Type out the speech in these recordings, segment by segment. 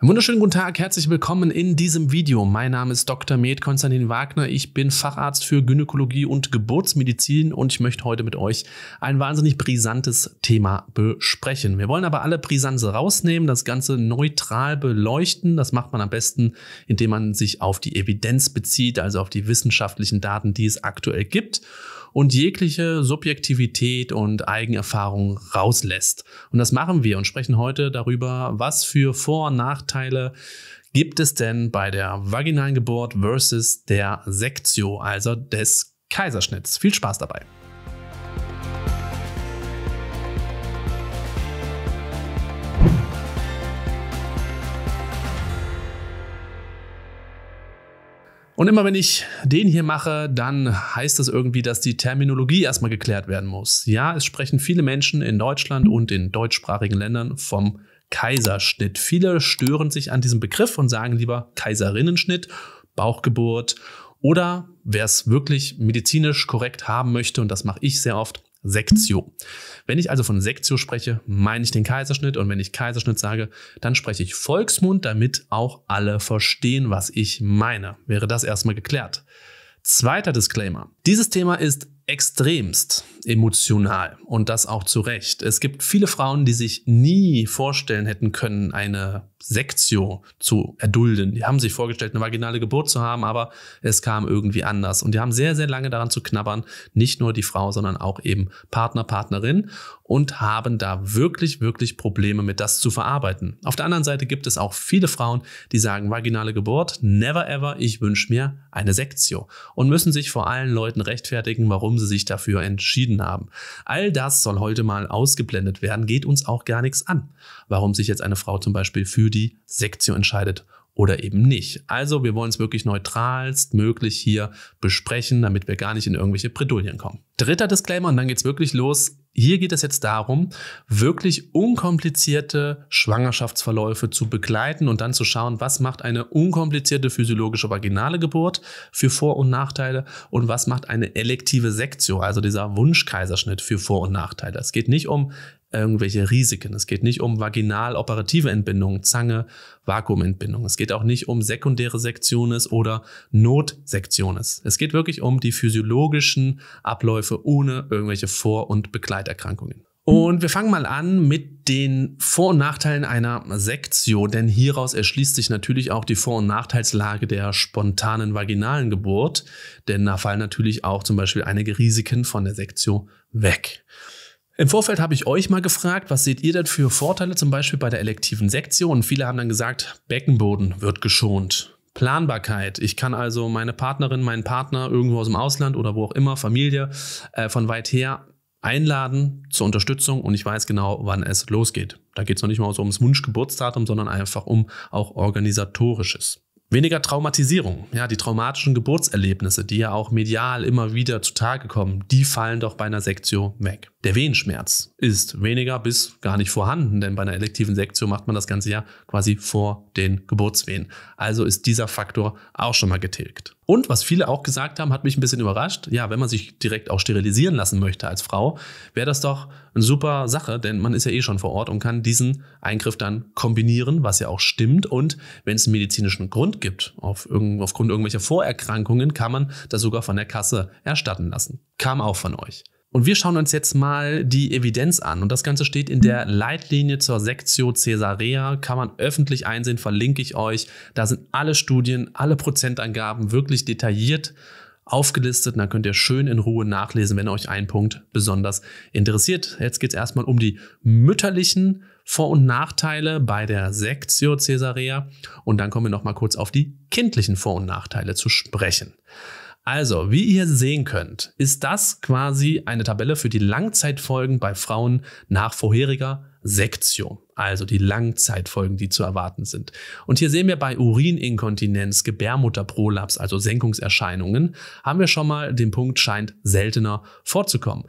Einen wunderschönen guten Tag, herzlich willkommen in diesem Video. Mein Name ist Dr. Med Konstantin Wagner. Ich bin Facharzt für Gynäkologie und Geburtsmedizin und ich möchte heute mit euch ein wahnsinnig brisantes Thema besprechen. Wir wollen aber alle Brisanze rausnehmen, das Ganze neutral beleuchten. Das macht man am besten, indem man sich auf die Evidenz bezieht, also auf die wissenschaftlichen Daten, die es aktuell gibt und jegliche Subjektivität und Eigenerfahrung rauslässt. Und das machen wir und sprechen heute darüber, was für Vor- und Nachteile gibt es denn bei der vaginalen Geburt versus der Sektio, also des Kaiserschnitts. Viel Spaß dabei. Und immer wenn ich den hier mache, dann heißt das irgendwie, dass die Terminologie erstmal geklärt werden muss. Ja, es sprechen viele Menschen in Deutschland und in deutschsprachigen Ländern vom Kaiserschnitt. Viele stören sich an diesem Begriff und sagen lieber Kaiserinnenschnitt, Bauchgeburt oder wer es wirklich medizinisch korrekt haben möchte, und das mache ich sehr oft, Sektio. Wenn ich also von Sektio spreche, meine ich den Kaiserschnitt und wenn ich Kaiserschnitt sage, dann spreche ich Volksmund, damit auch alle verstehen, was ich meine. Wäre das erstmal geklärt. Zweiter Disclaimer. Dieses Thema ist extremst emotional und das auch zu Recht. Es gibt viele Frauen, die sich nie vorstellen hätten können, eine Sektio zu erdulden. Die haben sich vorgestellt, eine vaginale Geburt zu haben, aber es kam irgendwie anders. Und die haben sehr, sehr lange daran zu knabbern, nicht nur die Frau, sondern auch eben Partner, Partnerin und haben da wirklich, wirklich Probleme mit das zu verarbeiten. Auf der anderen Seite gibt es auch viele Frauen, die sagen, vaginale Geburt, never ever, ich wünsche mir eine Sektio und müssen sich vor allen Leuten rechtfertigen, warum sie sich dafür entschieden haben. All das soll heute mal ausgeblendet werden, geht uns auch gar nichts an, warum sich jetzt eine Frau zum Beispiel für die Sektion entscheidet oder eben nicht. Also wir wollen es wirklich neutralst möglich hier besprechen, damit wir gar nicht in irgendwelche Bredouillen kommen. Dritter Disclaimer und dann geht es wirklich los. Hier geht es jetzt darum, wirklich unkomplizierte Schwangerschaftsverläufe zu begleiten und dann zu schauen, was macht eine unkomplizierte physiologische vaginale Geburt für Vor- und Nachteile und was macht eine elektive Sektio, also dieser Wunschkaiserschnitt für Vor- und Nachteile. Es geht nicht um irgendwelche Risiken. Es geht nicht um vaginal operative Entbindungen, Zange, Vakuumentbindung. Es geht auch nicht um sekundäre Sektiones oder Notsektiones. Es geht wirklich um die physiologischen Abläufe ohne irgendwelche Vor- und Begleiterkrankungen. Und wir fangen mal an mit den Vor- und Nachteilen einer Sektion, denn hieraus erschließt sich natürlich auch die Vor- und Nachteilslage der spontanen vaginalen Geburt, denn da fallen natürlich auch zum Beispiel einige Risiken von der Sektion weg. Im Vorfeld habe ich euch mal gefragt, was seht ihr denn für Vorteile zum Beispiel bei der elektiven Sektion? Viele haben dann gesagt, Beckenboden wird geschont. Planbarkeit. Ich kann also meine Partnerin, meinen Partner irgendwo aus dem Ausland oder wo auch immer, Familie, äh, von weit her einladen zur Unterstützung und ich weiß genau, wann es losgeht. Da geht es noch nicht mal so ums Wunschgeburtsdatum, sondern einfach um auch organisatorisches. Weniger Traumatisierung, ja, die traumatischen Geburtserlebnisse, die ja auch medial immer wieder zutage kommen, die fallen doch bei einer Sektio weg. Der Wehenschmerz ist weniger bis gar nicht vorhanden, denn bei einer elektiven Sektio macht man das Ganze ja quasi vor den Geburtswehen. Also ist dieser Faktor auch schon mal getilgt. Und was viele auch gesagt haben, hat mich ein bisschen überrascht. Ja, wenn man sich direkt auch sterilisieren lassen möchte als Frau, wäre das doch eine super Sache, denn man ist ja eh schon vor Ort und kann diesen Eingriff dann kombinieren, was ja auch stimmt. Und wenn es einen medizinischen Grund gibt, auf irgend, aufgrund irgendwelcher Vorerkrankungen, kann man das sogar von der Kasse erstatten lassen. Kam auch von euch. Und wir schauen uns jetzt mal die Evidenz an. Und das Ganze steht in mhm. der Leitlinie zur Sektio Caesarea. Kann man öffentlich einsehen, verlinke ich euch. Da sind alle Studien, alle Prozentangaben wirklich detailliert aufgelistet. Und dann könnt ihr schön in Ruhe nachlesen, wenn euch ein Punkt besonders interessiert. Jetzt geht es erstmal um die mütterlichen Vor- und Nachteile bei der Sektio Caesarea. Und dann kommen wir nochmal kurz auf die kindlichen Vor- und Nachteile zu sprechen. Also, wie ihr sehen könnt, ist das quasi eine Tabelle für die Langzeitfolgen bei Frauen nach vorheriger Sektion also die Langzeitfolgen, die zu erwarten sind. Und hier sehen wir bei Urininkontinenz, Gebärmutterprolaps, also Senkungserscheinungen, haben wir schon mal den Punkt, scheint seltener vorzukommen.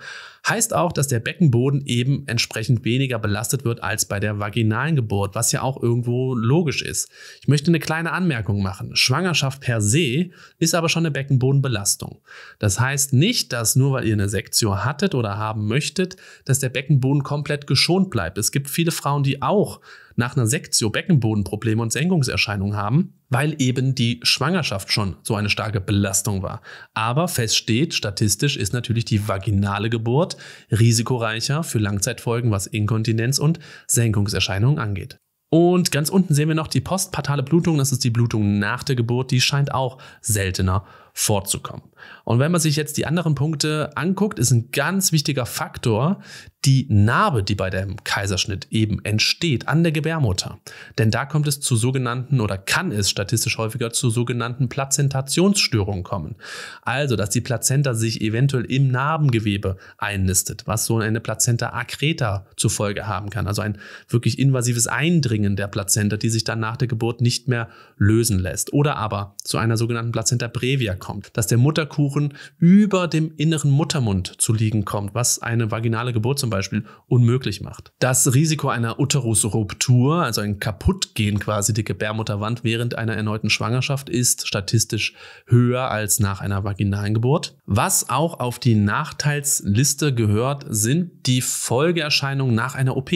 Heißt auch, dass der Beckenboden eben entsprechend weniger belastet wird als bei der vaginalen Geburt, was ja auch irgendwo logisch ist. Ich möchte eine kleine Anmerkung machen. Schwangerschaft per se ist aber schon eine Beckenbodenbelastung. Das heißt nicht, dass nur weil ihr eine Sektion hattet oder haben möchtet, dass der Beckenboden komplett geschont bleibt. Es gibt viele Frauen, die auch nach einer Sektio Beckenbodenprobleme und Senkungserscheinungen haben, weil eben die Schwangerschaft schon so eine starke Belastung war. Aber fest steht, statistisch ist natürlich die vaginale Geburt risikoreicher für Langzeitfolgen, was Inkontinenz und Senkungserscheinungen angeht. Und ganz unten sehen wir noch die postpartale Blutung, das ist die Blutung nach der Geburt, die scheint auch seltener fortzukommen. Und wenn man sich jetzt die anderen Punkte anguckt, ist ein ganz wichtiger Faktor die Narbe, die bei dem Kaiserschnitt eben entsteht an der Gebärmutter. Denn da kommt es zu sogenannten oder kann es statistisch häufiger zu sogenannten Plazentationsstörungen kommen. Also, dass die Plazenta sich eventuell im Narbengewebe einnistet, was so eine Plazenta akreta zur Folge haben kann. Also ein wirklich invasives Eindringen der Plazenta, die sich dann nach der Geburt nicht mehr lösen lässt. Oder aber zu einer sogenannten Plazenta brevia kommt kommt, dass der Mutterkuchen über dem inneren Muttermund zu liegen kommt, was eine vaginale Geburt zum Beispiel unmöglich macht. Das Risiko einer Uterusruptur, also ein Kaputtgehen quasi der Gebärmutterwand während einer erneuten Schwangerschaft, ist statistisch höher als nach einer vaginalen Geburt. Was auch auf die Nachteilsliste gehört, sind die Folgeerscheinungen nach einer OP.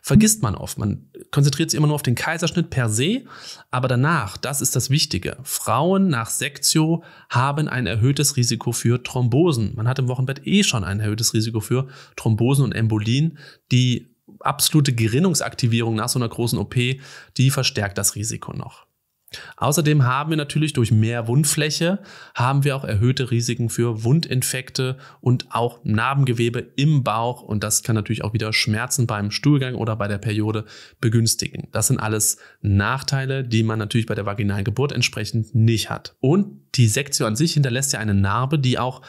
Vergisst man oft. Man konzentriert sich immer nur auf den Kaiserschnitt per se, aber danach, das ist das Wichtige. Frauen nach Sektio haben ein erhöhtes Risiko für Thrombosen. Man hat im Wochenbett eh schon ein erhöhtes Risiko für Thrombosen und Embolien. Die absolute Gerinnungsaktivierung nach so einer großen OP, die verstärkt das Risiko noch. Außerdem haben wir natürlich durch mehr Wundfläche haben wir auch erhöhte Risiken für Wundinfekte und auch Narbengewebe im Bauch und das kann natürlich auch wieder Schmerzen beim Stuhlgang oder bei der Periode begünstigen. Das sind alles Nachteile, die man natürlich bei der vaginalen Geburt entsprechend nicht hat. Und die Sektion an sich hinterlässt ja eine Narbe, die auch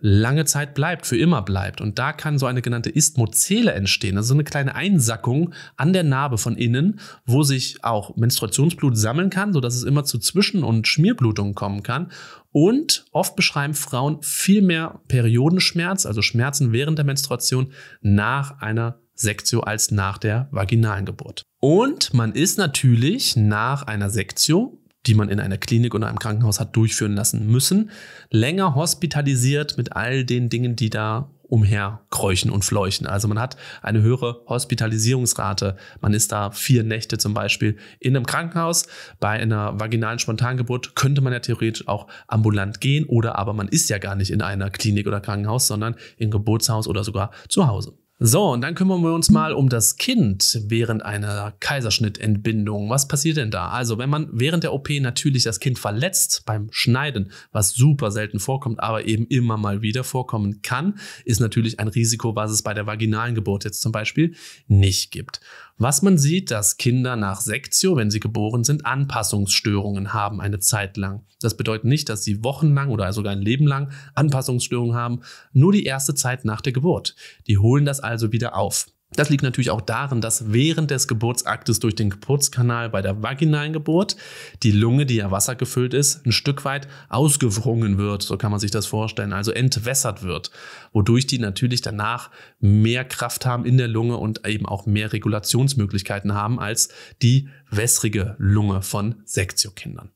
lange Zeit bleibt, für immer bleibt. Und da kann so eine genannte Istmozele entstehen. Das ist eine kleine Einsackung an der Narbe von innen, wo sich auch Menstruationsblut sammeln kann, sodass es immer zu Zwischen- und Schmierblutungen kommen kann. Und oft beschreiben Frauen viel mehr Periodenschmerz, also Schmerzen während der Menstruation, nach einer Sektio als nach der vaginalen Geburt. Und man ist natürlich nach einer Sektio die man in einer Klinik oder einem Krankenhaus hat durchführen lassen müssen, länger hospitalisiert mit all den Dingen, die da umherkräuchen und fleuchen. Also man hat eine höhere Hospitalisierungsrate. Man ist da vier Nächte zum Beispiel in einem Krankenhaus. Bei einer vaginalen Spontangeburt könnte man ja theoretisch auch ambulant gehen oder aber man ist ja gar nicht in einer Klinik oder Krankenhaus, sondern im Geburtshaus oder sogar zu Hause. So, und dann kümmern wir uns mal um das Kind während einer Kaiserschnittentbindung. Was passiert denn da? Also, wenn man während der OP natürlich das Kind verletzt beim Schneiden, was super selten vorkommt, aber eben immer mal wieder vorkommen kann, ist natürlich ein Risiko, was es bei der vaginalen Geburt jetzt zum Beispiel nicht gibt. Was man sieht, dass Kinder nach Sektio, wenn sie geboren sind, Anpassungsstörungen haben eine Zeit lang. Das bedeutet nicht, dass sie wochenlang oder sogar ein Leben lang Anpassungsstörungen haben, nur die erste Zeit nach der Geburt. Die holen das also wieder auf. Das liegt natürlich auch darin, dass während des Geburtsaktes durch den Geburtskanal bei der vaginalen Geburt die Lunge, die ja wassergefüllt ist, ein Stück weit ausgewrungen wird, so kann man sich das vorstellen, also entwässert wird, wodurch die natürlich danach mehr Kraft haben in der Lunge und eben auch mehr Regulationsmöglichkeiten haben als die wässrige Lunge von Sektio-Kindern.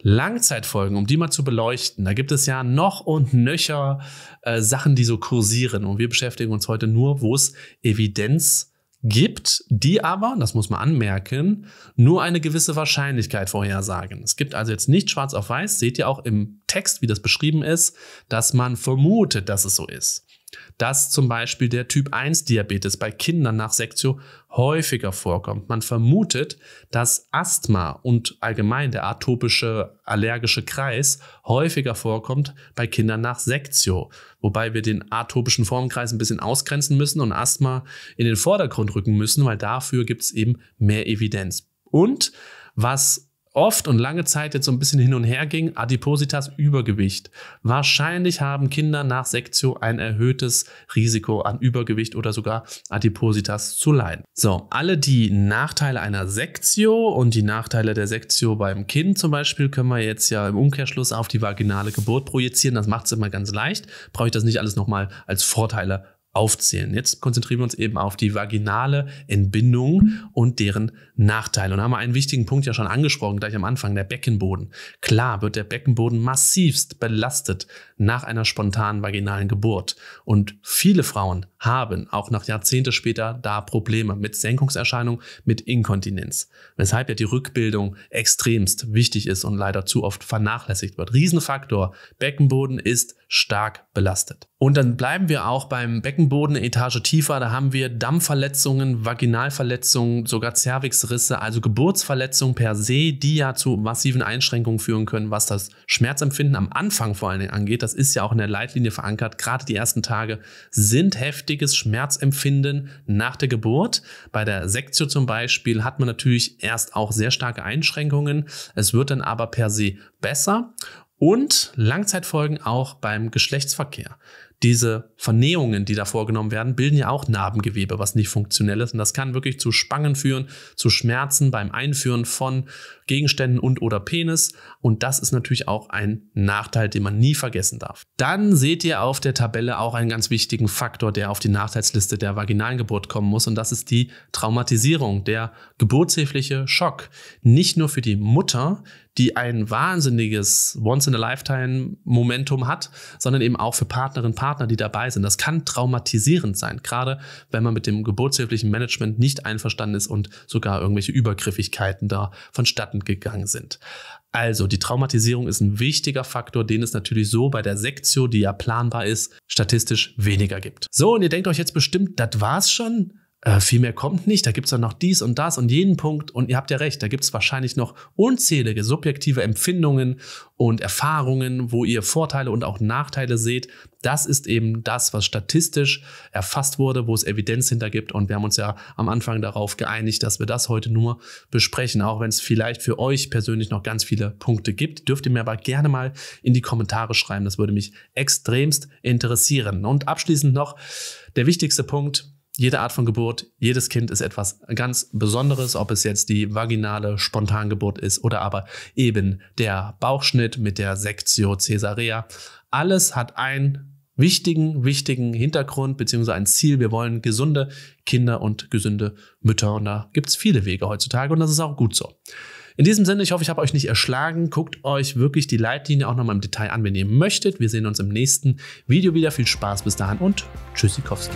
Langzeitfolgen, um die mal zu beleuchten, da gibt es ja noch und nöcher äh, Sachen, die so kursieren. Und wir beschäftigen uns heute nur, wo es Evidenz gibt, die aber, das muss man anmerken, nur eine gewisse Wahrscheinlichkeit vorhersagen. Es gibt also jetzt nicht schwarz auf weiß, seht ihr auch im Text, wie das beschrieben ist, dass man vermutet, dass es so ist dass zum Beispiel der Typ 1 Diabetes bei Kindern nach Sektio häufiger vorkommt. Man vermutet, dass Asthma und allgemein der atopische allergische Kreis häufiger vorkommt bei Kindern nach Sektio, wobei wir den atopischen Formkreis ein bisschen ausgrenzen müssen und Asthma in den Vordergrund rücken müssen, weil dafür gibt es eben mehr Evidenz. Und was oft und lange Zeit jetzt so ein bisschen hin und her ging, Adipositas Übergewicht. Wahrscheinlich haben Kinder nach Sektio ein erhöhtes Risiko an Übergewicht oder sogar Adipositas zu leiden. So, alle die Nachteile einer Sektio und die Nachteile der Sektio beim Kind zum Beispiel können wir jetzt ja im Umkehrschluss auf die vaginale Geburt projizieren. Das macht es immer ganz leicht. Brauche ich das nicht alles nochmal als Vorteile aufzählen. Jetzt konzentrieren wir uns eben auf die vaginale Entbindung und deren Nachteile. Und haben wir einen wichtigen Punkt ja schon angesprochen, gleich am Anfang, der Beckenboden. Klar wird der Beckenboden massivst belastet nach einer spontanen vaginalen Geburt. Und viele Frauen haben auch nach Jahrzehnte später da Probleme mit Senkungserscheinungen, mit Inkontinenz. Weshalb ja die Rückbildung extremst wichtig ist und leider zu oft vernachlässigt wird. Riesenfaktor. Beckenboden ist stark belastet. Und dann bleiben wir auch beim Beckenboden, Etage tiefer. Da haben wir Dammverletzungen, Vaginalverletzungen, sogar Cervix Gefäßrisse, also Geburtsverletzungen per se, die ja zu massiven Einschränkungen führen können, was das Schmerzempfinden am Anfang vor allen Dingen angeht. Das ist ja auch in der Leitlinie verankert. Gerade die ersten Tage sind heftiges Schmerzempfinden nach der Geburt. Bei der Sektio zum Beispiel hat man natürlich erst auch sehr starke Einschränkungen. Es wird dann aber per se besser und Langzeitfolgen auch beim Geschlechtsverkehr diese Vernähungen, die da vorgenommen werden, bilden ja auch Narbengewebe, was nicht funktionell ist. Und das kann wirklich zu Spangen führen, zu Schmerzen beim Einführen von Gegenständen und oder Penis. Und das ist natürlich auch ein Nachteil, den man nie vergessen darf. Dann seht ihr auf der Tabelle auch einen ganz wichtigen Faktor, der auf die Nachteilsliste der vaginalen Geburt kommen muss. Und das ist die Traumatisierung, der geburtshilfliche Schock. Nicht nur für die Mutter, die ein wahnsinniges Once-in-a-Lifetime-Momentum hat, sondern eben auch für Partnerinnen und Partner, die dabei sind. Das kann traumatisierend sein, gerade wenn man mit dem geburtshilflichen Management nicht einverstanden ist und sogar irgendwelche Übergriffigkeiten da vonstatten gegangen sind. Also die Traumatisierung ist ein wichtiger Faktor, den es natürlich so bei der Sektio, die ja planbar ist, statistisch weniger gibt. So, und ihr denkt euch jetzt bestimmt, das war's schon? Äh, viel mehr kommt nicht, da gibt's dann noch dies und das und jeden Punkt und ihr habt ja recht, da gibt's wahrscheinlich noch unzählige subjektive Empfindungen und Erfahrungen, wo ihr Vorteile und auch Nachteile seht. Das ist eben das, was statistisch erfasst wurde, wo es Evidenz hintergibt und wir haben uns ja am Anfang darauf geeinigt, dass wir das heute nur besprechen, auch wenn es vielleicht für euch persönlich noch ganz viele Punkte gibt. Dürft ihr mir aber gerne mal in die Kommentare schreiben, das würde mich extremst interessieren. Und abschließend noch der wichtigste Punkt, jede Art von Geburt, jedes Kind ist etwas ganz Besonderes, ob es jetzt die vaginale Spontangeburt ist oder aber eben der Bauchschnitt mit der Sektio Caesarea. Alles hat einen wichtigen, wichtigen Hintergrund bzw. ein Ziel. Wir wollen gesunde Kinder und gesunde Mütter und da gibt es viele Wege heutzutage und das ist auch gut so. In diesem Sinne, ich hoffe, ich habe euch nicht erschlagen. Guckt euch wirklich die Leitlinie auch nochmal im Detail an, wenn ihr möchtet. Wir sehen uns im nächsten Video wieder. Viel Spaß bis dahin und Tschüssikowski.